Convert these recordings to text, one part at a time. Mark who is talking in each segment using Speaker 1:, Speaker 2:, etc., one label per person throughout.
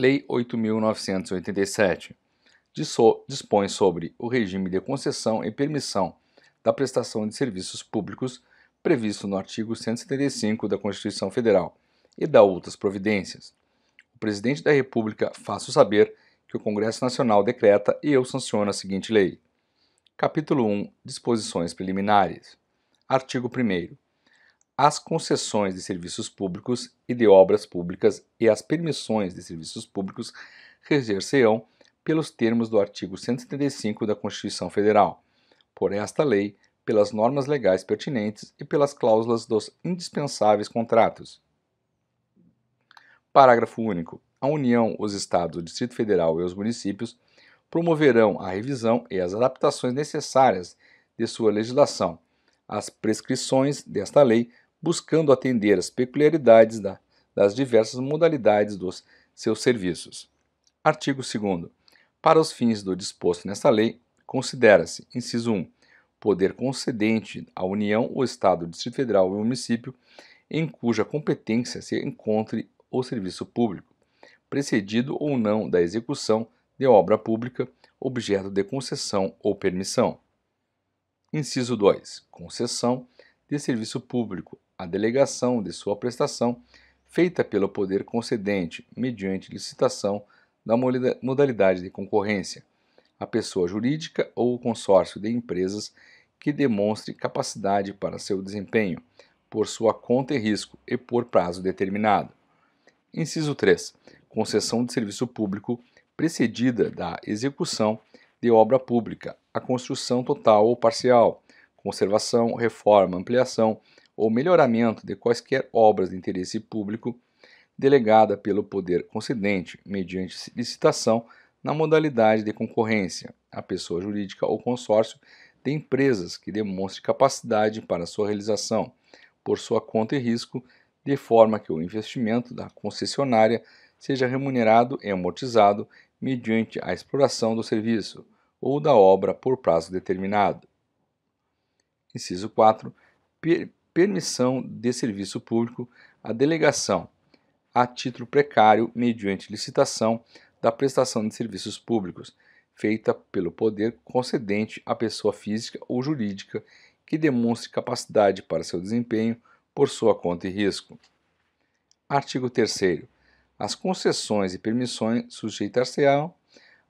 Speaker 1: Lei 8.987 dispõe sobre o regime de concessão e permissão da prestação de serviços públicos previsto no artigo 175 da Constituição Federal e dá outras providências. O Presidente da República faço saber que o Congresso Nacional decreta e eu sanciono a seguinte lei. Capítulo 1 Disposições Preliminares. Artigo 1 as concessões de serviços públicos e de obras públicas e as permissões de serviços públicos reger-se-ão pelos termos do artigo 175 da Constituição Federal, por esta lei, pelas normas legais pertinentes e pelas cláusulas dos indispensáveis contratos. Parágrafo único. A União, os Estados, o Distrito Federal e os municípios promoverão a revisão e as adaptações necessárias de sua legislação. As prescrições desta lei buscando atender às peculiaridades da, das diversas modalidades dos seus serviços. Artigo 2. Para os fins do disposto nesta lei, considera-se, inciso 1, poder concedente à União, o Estado, o Distrito Federal e o município em cuja competência se encontre o serviço público, precedido ou não da execução de obra pública objeto de concessão ou permissão. Inciso 2. Concessão de serviço público a delegação de sua prestação feita pelo poder concedente mediante licitação da modalidade de concorrência, a pessoa jurídica ou o consórcio de empresas que demonstre capacidade para seu desempenho, por sua conta e risco e por prazo determinado. Inciso 3. Concessão de serviço público precedida da execução de obra pública, a construção total ou parcial, conservação, reforma, ampliação, ou melhoramento de quaisquer obras de interesse público delegada pelo poder concedente, mediante licitação na modalidade de concorrência, a pessoa jurídica ou consórcio de empresas que demonstre capacidade para sua realização, por sua conta e risco, de forma que o investimento da concessionária seja remunerado e amortizado mediante a exploração do serviço ou da obra por prazo determinado. Inciso 4 permissão de serviço público a delegação, a título precário, mediante licitação, da prestação de serviços públicos, feita pelo poder concedente à pessoa física ou jurídica que demonstre capacidade para seu desempenho por sua conta e risco. Artigo 3. As concessões e permissões sujeitar-se-ão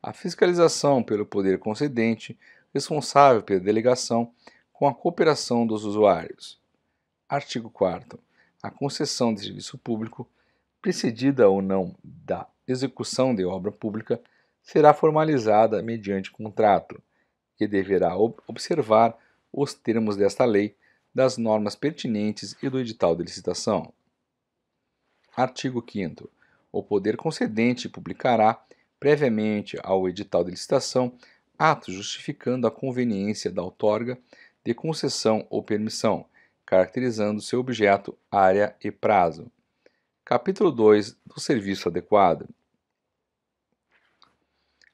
Speaker 1: à fiscalização pelo poder concedente responsável pela delegação com a cooperação dos usuários. Artigo 4 A concessão de serviço público, precedida ou não da execução de obra pública, será formalizada mediante contrato, que deverá observar os termos desta lei, das normas pertinentes e do edital de licitação. Artigo 5 O poder concedente publicará, previamente ao edital de licitação, ato justificando a conveniência da outorga de concessão ou permissão, caracterizando seu objeto, área e prazo. Capítulo 2 do serviço adequado.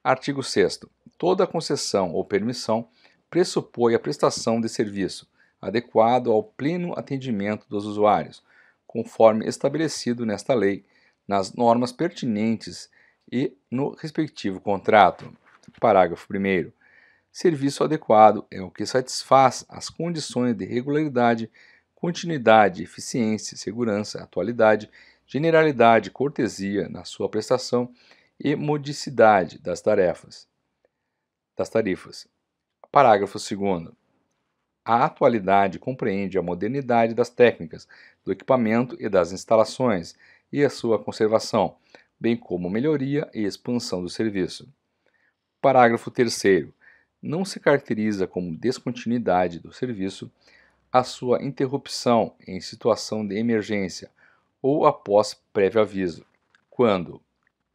Speaker 1: Artigo 6. Toda concessão ou permissão pressupõe a prestação de serviço adequado ao pleno atendimento dos usuários, conforme estabelecido nesta lei, nas normas pertinentes e no respectivo contrato. Parágrafo 1 serviço adequado é o que satisfaz as condições de regularidade, continuidade, eficiência, segurança, atualidade, generalidade, cortesia na sua prestação e modicidade das tarefas. Das tarifas. Parágrafo 2 a atualidade compreende a modernidade das técnicas, do equipamento e das instalações, e a sua conservação, bem como melhoria e expansão do serviço. Parágrafo 3 não se caracteriza como descontinuidade do serviço a sua interrupção em situação de emergência ou após prévio aviso, quando,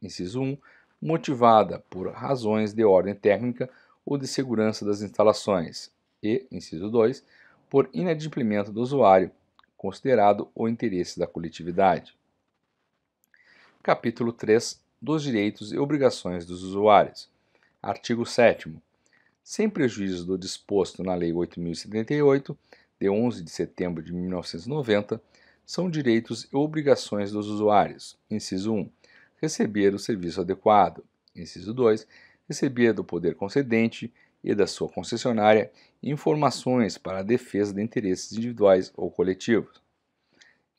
Speaker 1: inciso 1, motivada por razões de ordem técnica ou de segurança das instalações, e, inciso 2, por inadimplemento do usuário, considerado o interesse da coletividade. Capítulo 3 dos Direitos e Obrigações dos Usuários. Artigo 7 sem prejuízo do disposto na Lei 8.078, de 11 de setembro de 1990, são direitos e obrigações dos usuários. Inciso 1. Receber o serviço adequado. Inciso 2. Receber do poder concedente e da sua concessionária informações para a defesa de interesses individuais ou coletivos.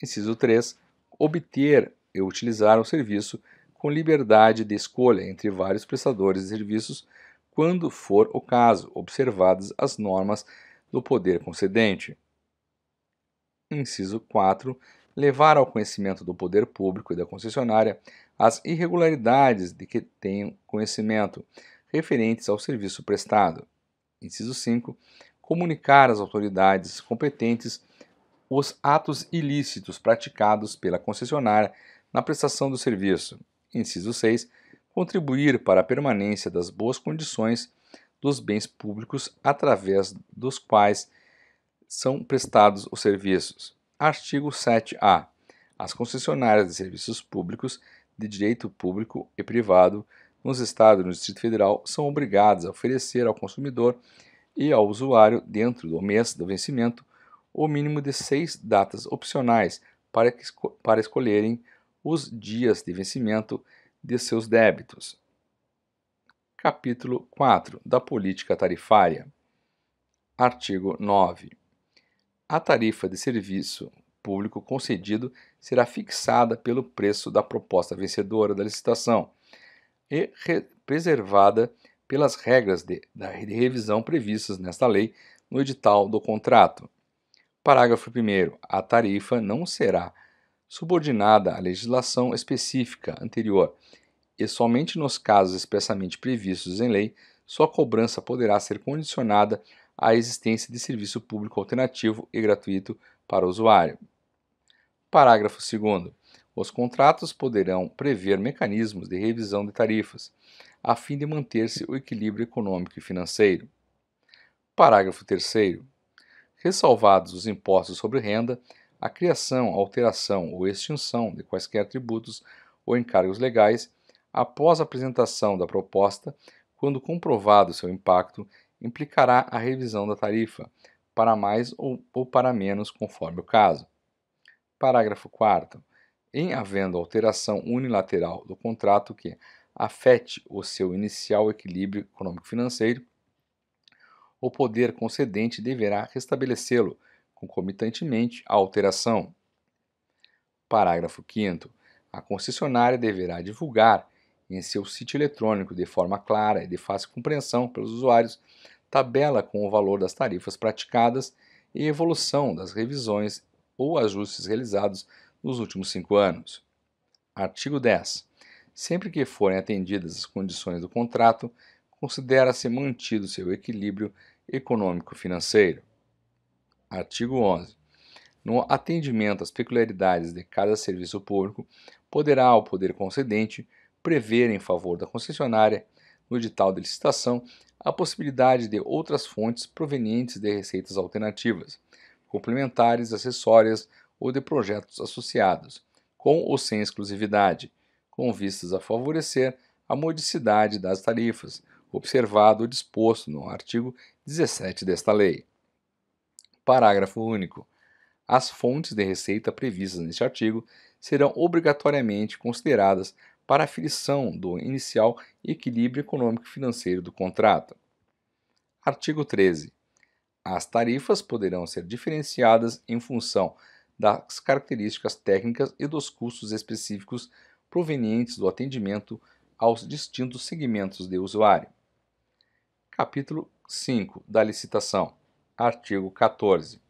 Speaker 1: Inciso 3. Obter e utilizar o serviço com liberdade de escolha entre vários prestadores de serviços quando for o caso, observadas as normas do poder concedente. Inciso 4. Levar ao conhecimento do poder público e da concessionária as irregularidades de que tenham conhecimento referentes ao serviço prestado. Inciso 5. Comunicar às autoridades competentes os atos ilícitos praticados pela concessionária na prestação do serviço. Inciso 6 contribuir para a permanência das boas condições dos bens públicos através dos quais são prestados os serviços. Artigo 7a. As concessionárias de serviços públicos de direito público e privado nos estados e no Distrito Federal são obrigadas a oferecer ao consumidor e ao usuário, dentro do mês do vencimento, o mínimo de seis datas opcionais para, que, para escolherem os dias de vencimento de seus débitos. Capítulo 4 da Política Tarifária. Artigo 9. A tarifa de serviço público concedido será fixada pelo preço da proposta vencedora da licitação e preservada pelas regras de, da revisão previstas nesta lei no edital do contrato. Parágrafo 1. A tarifa não será subordinada à legislação específica anterior, e somente nos casos expressamente previstos em lei, sua cobrança poderá ser condicionada à existência de serviço público alternativo e gratuito para o usuário. Parágrafo 2. Os contratos poderão prever mecanismos de revisão de tarifas, a fim de manter-se o equilíbrio econômico e financeiro. Parágrafo 3. Ressalvados os impostos sobre renda, a criação, alteração ou extinção de quaisquer atributos ou encargos legais após a apresentação da proposta, quando comprovado seu impacto, implicará a revisão da tarifa, para mais ou, ou para menos, conforme o caso. Parágrafo 4. Em havendo alteração unilateral do contrato que afete o seu inicial equilíbrio econômico-financeiro, o poder concedente deverá restabelecê-lo concomitantemente à alteração. Parágrafo 5. A concessionária deverá divulgar em seu sítio eletrônico, de forma clara e de fácil compreensão pelos usuários, tabela com o valor das tarifas praticadas e evolução das revisões ou ajustes realizados nos últimos cinco anos. Artigo 10. Sempre que forem atendidas as condições do contrato, considera-se mantido seu equilíbrio econômico-financeiro. Artigo 11. No atendimento às peculiaridades de cada serviço público, poderá o poder concedente prever em favor da concessionária, no edital de licitação, a possibilidade de outras fontes provenientes de receitas alternativas, complementares, acessórias ou de projetos associados, com ou sem exclusividade, com vistas a favorecer a modicidade das tarifas, observado o disposto no artigo 17 desta lei. Parágrafo único. As fontes de receita previstas neste artigo serão obrigatoriamente consideradas para a aferição do inicial equilíbrio econômico financeiro do contrato. Artigo 13. As tarifas poderão ser diferenciadas em função das características técnicas e dos custos específicos provenientes do atendimento aos distintos segmentos de usuário. Capítulo 5 da licitação. Artigo 14.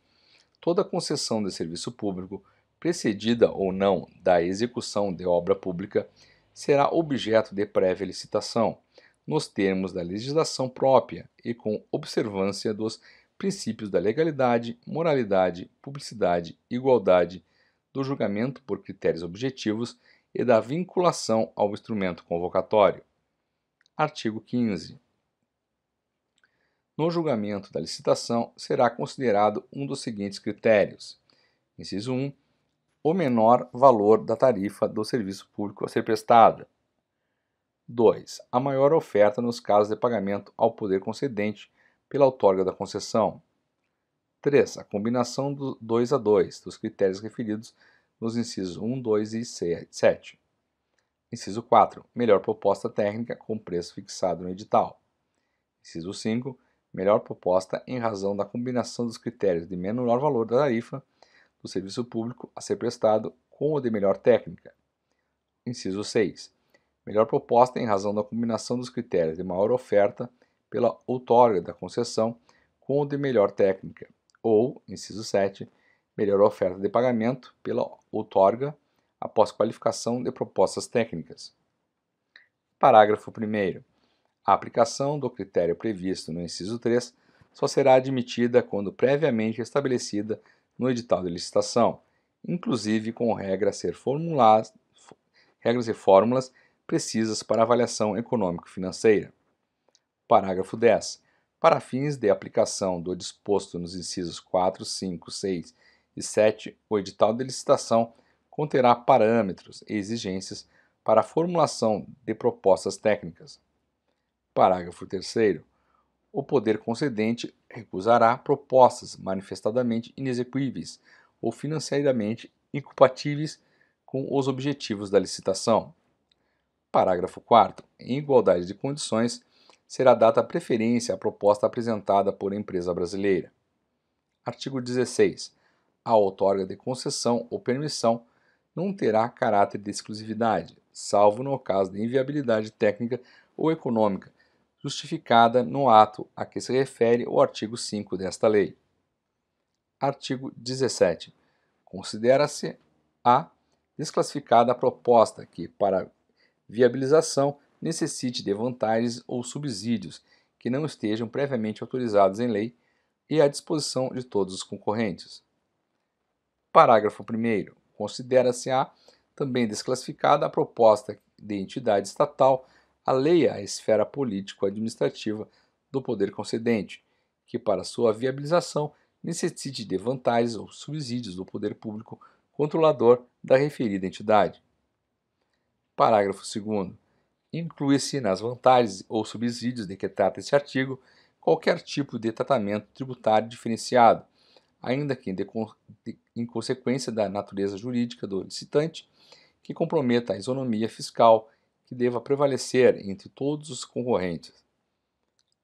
Speaker 1: Toda concessão de serviço público, precedida ou não da execução de obra pública, será objeto de prévia licitação, nos termos da legislação própria e com observância dos princípios da legalidade, moralidade, publicidade, igualdade, do julgamento por critérios objetivos e da vinculação ao instrumento convocatório. Artigo 15 no julgamento da licitação será considerado um dos seguintes critérios: inciso 1, o menor valor da tarifa do serviço público a ser prestado. 2. A maior oferta nos casos de pagamento ao poder concedente pela outorga da concessão. 3. A combinação do 2 a 2 dos critérios referidos nos incisos 1, 2 e 7. Inciso 4. Melhor proposta técnica com preço fixado no edital. Inciso 5 melhor proposta em razão da combinação dos critérios de menor valor da tarifa do serviço público a ser prestado com o de melhor técnica. Inciso 6. Melhor proposta em razão da combinação dos critérios de maior oferta pela outorga da concessão com o de melhor técnica. Ou, inciso 7, melhor oferta de pagamento pela outorga após qualificação de propostas técnicas. Parágrafo 1. A aplicação do critério previsto no inciso 3 só será admitida quando previamente estabelecida no edital de licitação, inclusive com regras e fórmulas precisas para avaliação econômico-financeira. Parágrafo 10. Para fins de aplicação do disposto nos incisos 4, 5, 6 e 7, o edital de licitação conterá parâmetros e exigências para a formulação de propostas técnicas. Parágrafo 3. O poder concedente recusará propostas manifestadamente inexecuíveis ou financeiramente incompatíveis com os objetivos da licitação. Parágrafo 4. Em igualdade de condições, será dada preferência à proposta apresentada por empresa brasileira. Artigo 16. A outorga de concessão ou permissão não terá caráter de exclusividade, salvo no caso de inviabilidade técnica ou econômica justificada no ato a que se refere o artigo 5 desta lei. Artigo 17. Considera-se a desclassificada a proposta que, para viabilização, necessite de vantagens ou subsídios que não estejam previamente autorizados em lei e à disposição de todos os concorrentes. Parágrafo 1. Considera-se a também desclassificada a proposta de entidade estatal alheia à esfera político-administrativa do poder concedente, que para sua viabilização necessite de vantagens ou subsídios do poder público controlador da referida entidade. Parágrafo 2. Inclui-se nas vantagens ou subsídios de que trata este artigo qualquer tipo de tratamento tributário diferenciado, ainda que em consequência da natureza jurídica do licitante, que comprometa a isonomia fiscal que deva prevalecer entre todos os concorrentes.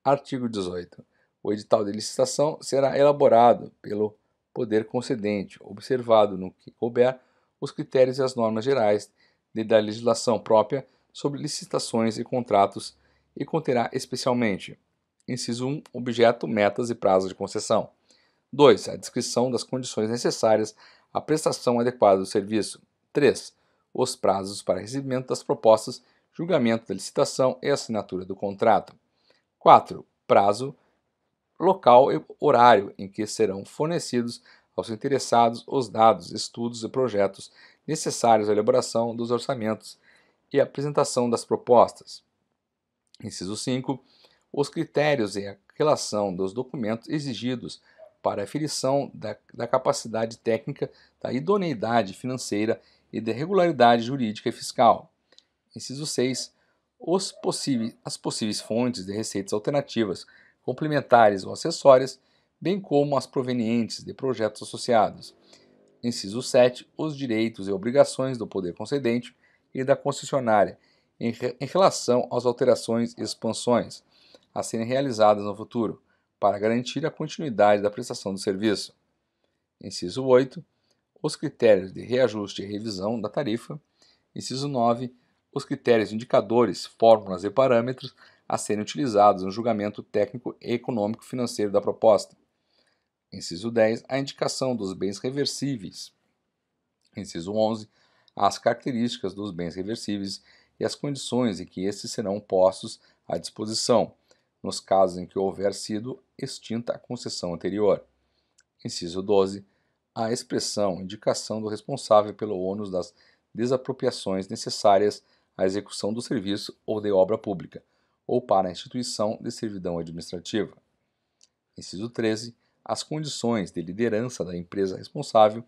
Speaker 1: Artigo 18. O edital de licitação será elaborado pelo poder concedente, observado no que houver os critérios e as normas gerais de, da legislação própria sobre licitações e contratos e conterá especialmente: inciso 1, objeto, metas e prazo de concessão. 2. A descrição das condições necessárias à prestação adequada do serviço. 3. Os prazos para recebimento das propostas julgamento da licitação e assinatura do contrato. 4. Prazo, local e horário em que serão fornecidos aos interessados os dados, estudos e projetos necessários à elaboração dos orçamentos e apresentação das propostas. Inciso 5. Os critérios e a relação dos documentos exigidos para aferição da, da capacidade técnica, da idoneidade financeira e da regularidade jurídica e fiscal. Inciso 6. Possíveis, as possíveis fontes de receitas alternativas, complementares ou acessórias, bem como as provenientes de projetos associados. Inciso 7. Os direitos e obrigações do poder concedente e da concessionária em, re, em relação às alterações e expansões a serem realizadas no futuro, para garantir a continuidade da prestação do serviço. Inciso 8. Os critérios de reajuste e revisão da tarifa. Inciso 9 os critérios indicadores, fórmulas e parâmetros a serem utilizados no julgamento técnico e econômico financeiro da proposta. Inciso 10. A indicação dos bens reversíveis. Inciso 11. As características dos bens reversíveis e as condições em que estes serão postos à disposição, nos casos em que houver sido extinta a concessão anterior. Inciso 12. A expressão indicação do responsável pelo ônus das desapropriações necessárias a execução do serviço ou de obra pública, ou para a instituição de servidão administrativa. Inciso 13. As condições de liderança da empresa responsável,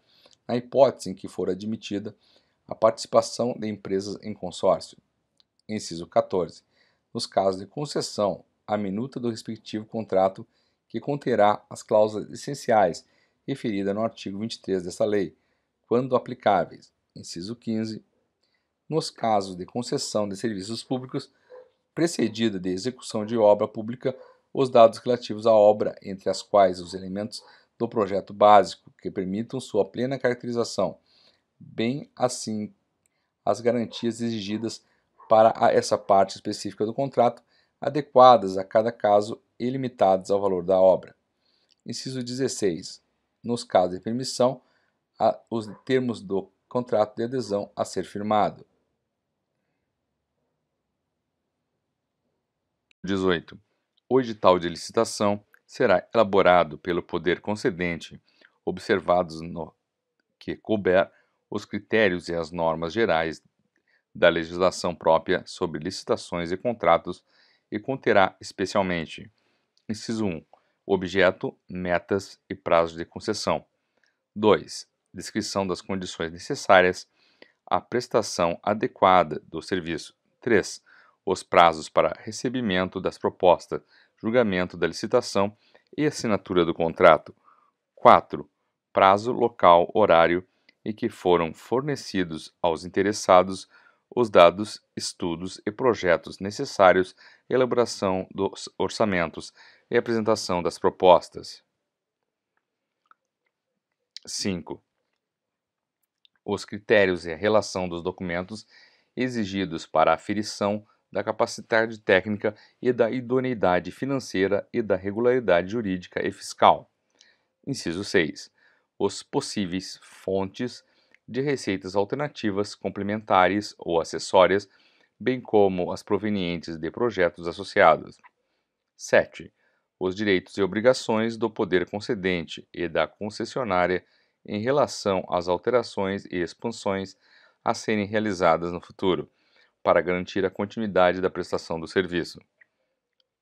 Speaker 1: na hipótese em que for admitida a participação de empresas em consórcio. Inciso 14. Nos casos de concessão, a minuta do respectivo contrato que conterá as cláusulas essenciais referida no artigo 23 desta lei, quando aplicáveis. Inciso 15 nos casos de concessão de serviços públicos precedida de execução de obra pública, os dados relativos à obra, entre as quais os elementos do projeto básico que permitam sua plena caracterização, bem assim as garantias exigidas para essa parte específica do contrato, adequadas a cada caso e limitadas ao valor da obra. Inciso 16. Nos casos de permissão, os termos do contrato de adesão a ser firmado. 18. O edital de licitação será elaborado pelo poder concedente, observados no que couber os critérios e as normas gerais da legislação própria sobre licitações e contratos e conterá especialmente: inciso 1, objeto, metas e prazos de concessão. 2. Descrição das condições necessárias à prestação adequada do serviço. 3 os prazos para recebimento das propostas, julgamento da licitação e assinatura do contrato. 4. Prazo, local, horário e que foram fornecidos aos interessados os dados, estudos e projetos necessários à elaboração dos orçamentos e apresentação das propostas. 5. Os critérios e a relação dos documentos exigidos para aferição da capacidade técnica e da idoneidade financeira e da regularidade jurídica e fiscal. Inciso 6. Os possíveis fontes de receitas alternativas, complementares ou acessórias, bem como as provenientes de projetos associados. 7. Os direitos e obrigações do poder concedente e da concessionária em relação às alterações e expansões a serem realizadas no futuro para garantir a continuidade da prestação do serviço.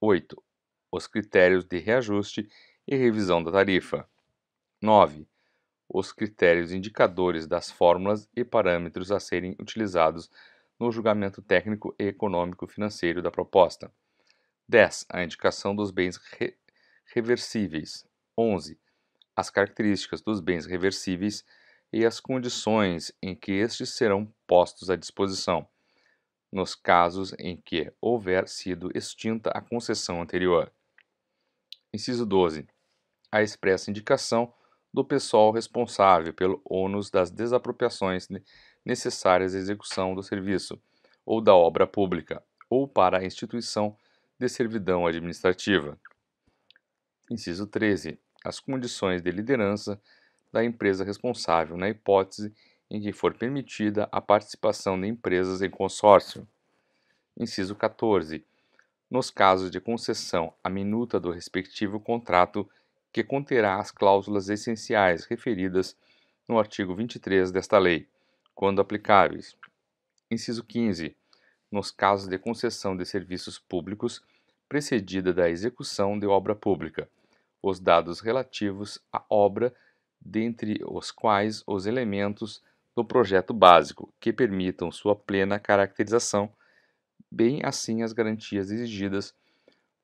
Speaker 1: 8. Os critérios de reajuste e revisão da tarifa. 9. Os critérios indicadores das fórmulas e parâmetros a serem utilizados no julgamento técnico e econômico financeiro da proposta. 10. A indicação dos bens re reversíveis. 11. As características dos bens reversíveis e as condições em que estes serão postos à disposição nos casos em que houver sido extinta a concessão anterior. Inciso 12. A expressa indicação do pessoal responsável pelo ônus das desapropriações necessárias à execução do serviço ou da obra pública ou para a instituição de servidão administrativa. Inciso 13. As condições de liderança da empresa responsável na hipótese em que for permitida a participação de empresas em consórcio. Inciso 14. Nos casos de concessão, a minuta do respectivo contrato que conterá as cláusulas essenciais referidas no artigo 23 desta lei, quando aplicáveis. Inciso 15. Nos casos de concessão de serviços públicos precedida da execução de obra pública, os dados relativos à obra, dentre os quais os elementos do projeto básico, que permitam sua plena caracterização, bem assim as garantias exigidas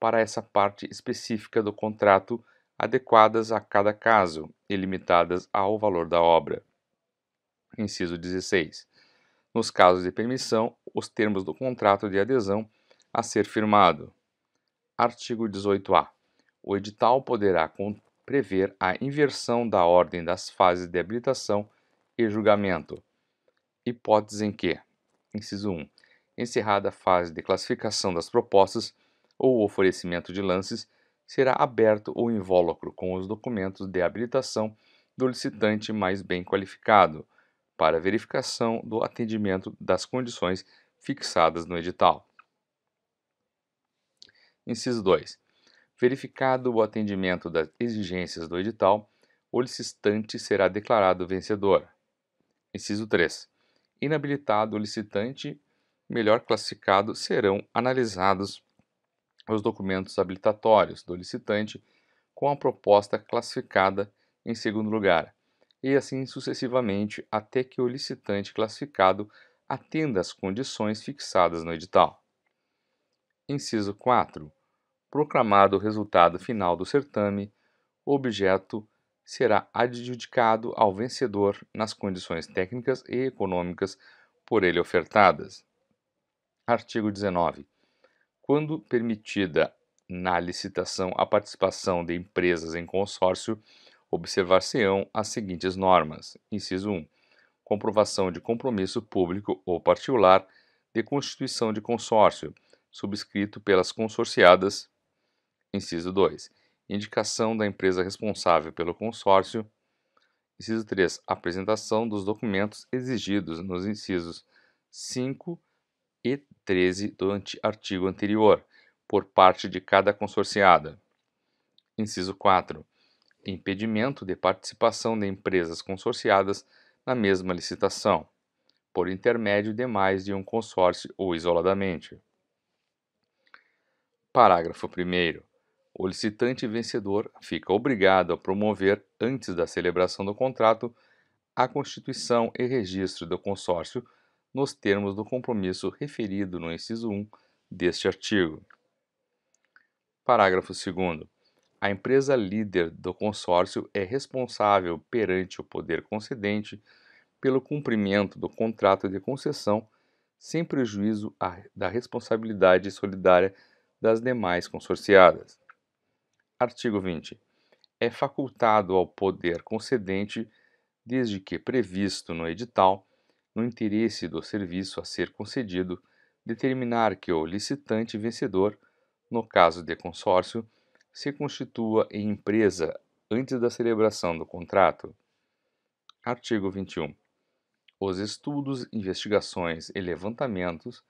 Speaker 1: para essa parte específica do contrato, adequadas a cada caso e limitadas ao valor da obra. Inciso 16. Nos casos de permissão, os termos do contrato de adesão a ser firmado. Artigo 18-A. O edital poderá prever a inversão da ordem das fases de habilitação e julgamento. Hipótese em que, inciso 1, encerrada a fase de classificação das propostas ou oferecimento de lances, será aberto o invólucro com os documentos de habilitação do licitante mais bem qualificado para verificação do atendimento das condições fixadas no edital. Inciso 2. Verificado o atendimento das exigências do edital, o licitante será declarado vencedor. Inciso 3. Inabilitado o licitante melhor classificado serão analisados os documentos habilitatórios do licitante com a proposta classificada em segundo lugar, e assim sucessivamente até que o licitante classificado atenda às condições fixadas no edital. Inciso 4. Proclamado o resultado final do certame, objeto será adjudicado ao vencedor nas condições técnicas e econômicas por ele ofertadas. Artigo 19. Quando permitida na licitação a participação de empresas em consórcio, observar-se-ão as seguintes normas: inciso 1. Comprovação de compromisso público ou particular de constituição de consórcio, subscrito pelas consorciadas. Inciso 2 indicação da empresa responsável pelo consórcio. Inciso 3. Apresentação dos documentos exigidos nos incisos 5 e 13 do artigo anterior, por parte de cada consorciada. Inciso 4. Impedimento de participação de empresas consorciadas na mesma licitação, por intermédio de mais de um consórcio ou isoladamente. Parágrafo 1 o licitante vencedor fica obrigado a promover, antes da celebração do contrato, a constituição e registro do consórcio nos termos do compromisso referido no inciso 1 deste artigo. Parágrafo 2. A empresa líder do consórcio é responsável perante o poder concedente pelo cumprimento do contrato de concessão, sem prejuízo da responsabilidade solidária das demais consorciadas. Artigo 20. É facultado ao poder concedente, desde que previsto no edital, no interesse do serviço a ser concedido, determinar que o licitante vencedor, no caso de consórcio, se constitua em empresa antes da celebração do contrato. Artigo 21. Os estudos, investigações e levantamentos,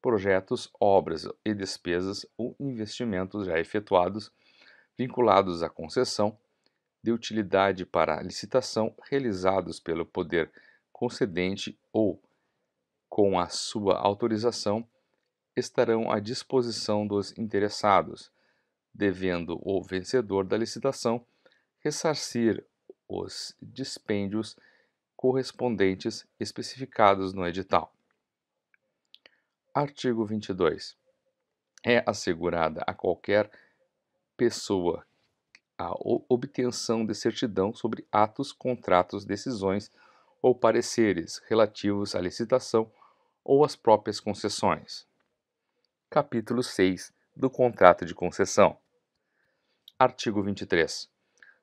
Speaker 1: projetos, obras e despesas ou investimentos já efetuados vinculados à concessão de utilidade para licitação realizados pelo poder concedente ou com a sua autorização estarão à disposição dos interessados, devendo o vencedor da licitação ressarcir os dispêndios correspondentes especificados no edital. Artigo 22. É assegurada a qualquer pessoa a obtenção de certidão sobre atos, contratos, decisões ou pareceres relativos à licitação ou às próprias concessões. Capítulo 6 do Contrato de Concessão. Artigo 23.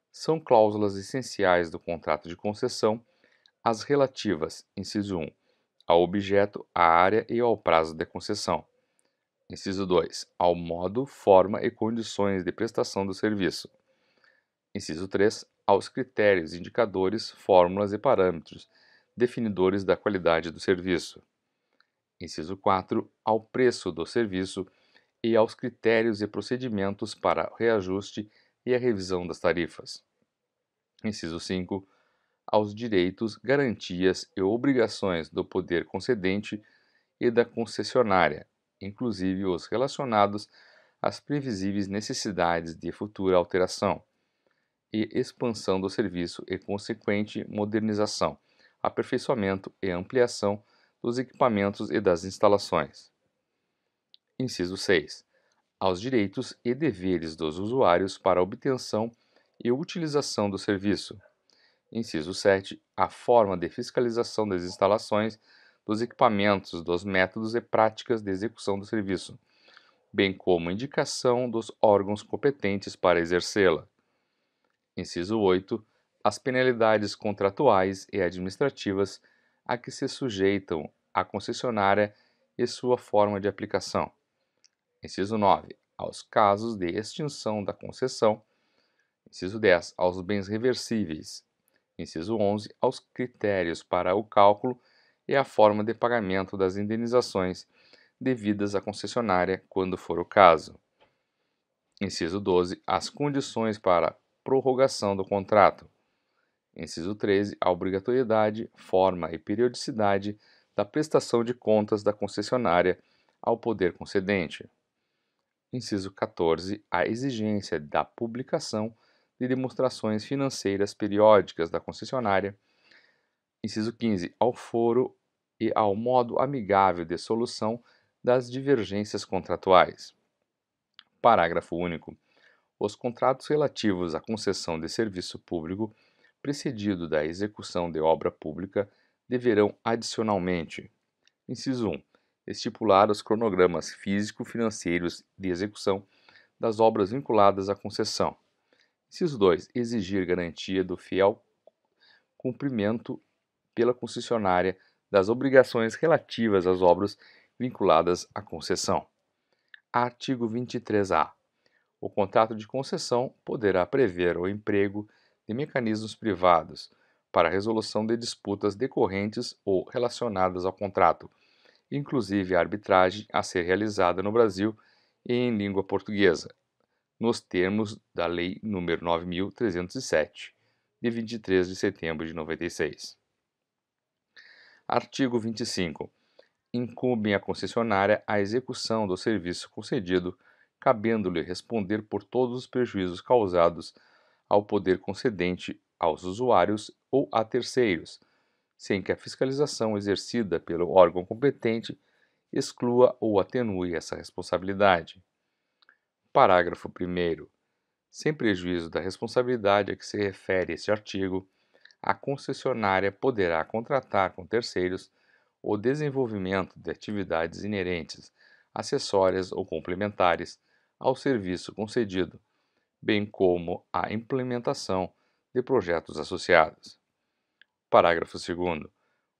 Speaker 1: São cláusulas essenciais do contrato de concessão as relativas, inciso 1, ao objeto, à área e ao prazo da concessão. Inciso 2. Ao modo, forma e condições de prestação do serviço. Inciso 3. Aos critérios, indicadores, fórmulas e parâmetros, definidores da qualidade do serviço. Inciso 4. Ao preço do serviço e aos critérios e procedimentos para reajuste e a revisão das tarifas. Inciso 5. Aos direitos, garantias e obrigações do poder concedente e da concessionária inclusive os relacionados às previsíveis necessidades de futura alteração e expansão do serviço e consequente modernização, aperfeiçoamento e ampliação dos equipamentos e das instalações. Inciso 6. Aos direitos e deveres dos usuários para obtenção e utilização do serviço. Inciso 7. A forma de fiscalização das instalações dos equipamentos, dos métodos e práticas de execução do serviço, bem como indicação dos órgãos competentes para exercê-la. Inciso 8. As penalidades contratuais e administrativas a que se sujeitam a concessionária e sua forma de aplicação. Inciso 9. Aos casos de extinção da concessão. Inciso 10. Aos bens reversíveis. Inciso 11. Aos critérios para o cálculo e é a forma de pagamento das indenizações devidas à concessionária, quando for o caso. Inciso 12. As condições para prorrogação do contrato. Inciso 13. A obrigatoriedade, forma e periodicidade da prestação de contas da concessionária ao poder concedente. Inciso 14. A exigência da publicação de demonstrações financeiras periódicas da concessionária. Inciso 15. Ao foro e ao modo amigável de solução das divergências contratuais. Parágrafo único. Os contratos relativos à concessão de serviço público precedido da execução de obra pública deverão adicionalmente: inciso 1, estipular os cronogramas físico-financeiros de execução das obras vinculadas à concessão. Inciso 2, exigir garantia do fiel cumprimento pela concessionária das obrigações relativas às obras vinculadas à concessão. Artigo 23-A. O contrato de concessão poderá prever o emprego de mecanismos privados para resolução de disputas decorrentes ou relacionadas ao contrato, inclusive a arbitragem a ser realizada no Brasil e em língua portuguesa, nos termos da Lei nº 9.307, de 23 de setembro de 96. Artigo 25. Incumbem à concessionária a execução do serviço concedido, cabendo-lhe responder por todos os prejuízos causados ao poder concedente, aos usuários ou a terceiros, sem que a fiscalização exercida pelo órgão competente exclua ou atenue essa responsabilidade. Parágrafo 1. Sem prejuízo da responsabilidade a que se refere este artigo, a concessionária poderá contratar com terceiros o desenvolvimento de atividades inerentes, acessórias ou complementares ao serviço concedido, bem como a implementação de projetos associados. Parágrafo 2.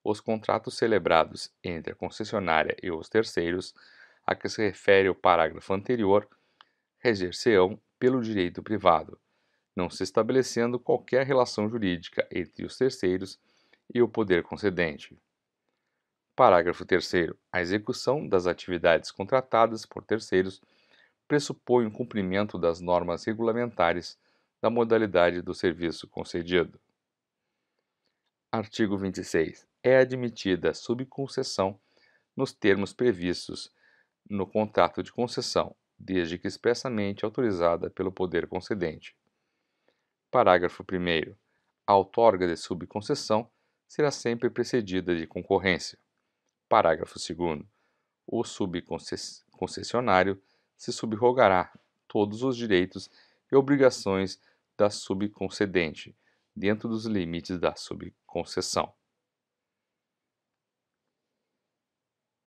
Speaker 1: Os contratos celebrados entre a concessionária e os terceiros a que se refere o parágrafo anterior reger-se-ão pelo direito privado não se estabelecendo qualquer relação jurídica entre os terceiros e o poder concedente. Parágrafo 3. A execução das atividades contratadas por terceiros pressupõe o cumprimento das normas regulamentares da modalidade do serviço concedido. Artigo 26. É admitida subconcessão nos termos previstos no contrato de concessão, desde que expressamente autorizada pelo poder concedente. Parágrafo 1. A outorga de subconcessão será sempre precedida de concorrência. Parágrafo 2. O subconcessionário se subrogará todos os direitos e obrigações da subconcedente, dentro dos limites da subconcessão.